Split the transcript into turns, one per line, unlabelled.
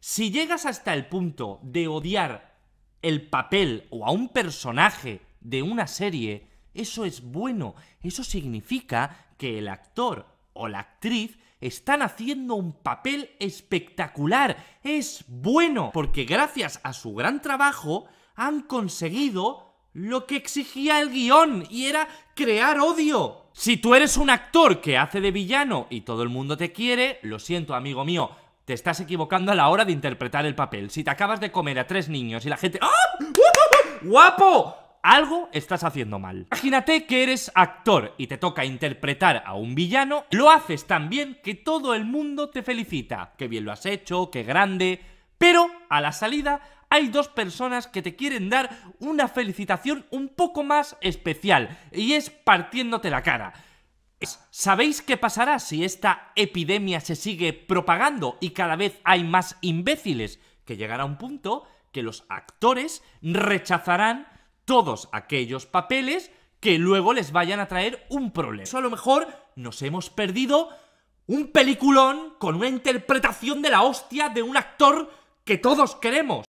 Si llegas hasta el punto de odiar el papel o a un personaje de una serie, eso es bueno. Eso significa que el actor o la actriz están haciendo un papel espectacular. Es bueno, porque gracias a su gran trabajo han conseguido lo que exigía el guión y era crear odio. Si tú eres un actor que hace de villano y todo el mundo te quiere, lo siento amigo mío, te estás equivocando a la hora de interpretar el papel. Si te acabas de comer a tres niños y la gente... ¡Ah! ¡Guapo! Algo estás haciendo mal. Imagínate que eres actor y te toca interpretar a un villano, lo haces tan bien que todo el mundo te felicita. Qué bien lo has hecho, qué grande. Pero a la salida hay dos personas que te quieren dar una felicitación un poco más especial y es partiéndote la cara. ¿Sabéis qué pasará si esta epidemia se sigue propagando y cada vez hay más imbéciles? Que llegará un punto que los actores rechazarán todos aquellos papeles que luego les vayan a traer un problema. Eso a lo mejor nos hemos perdido un peliculón con una interpretación de la hostia de un actor que todos queremos.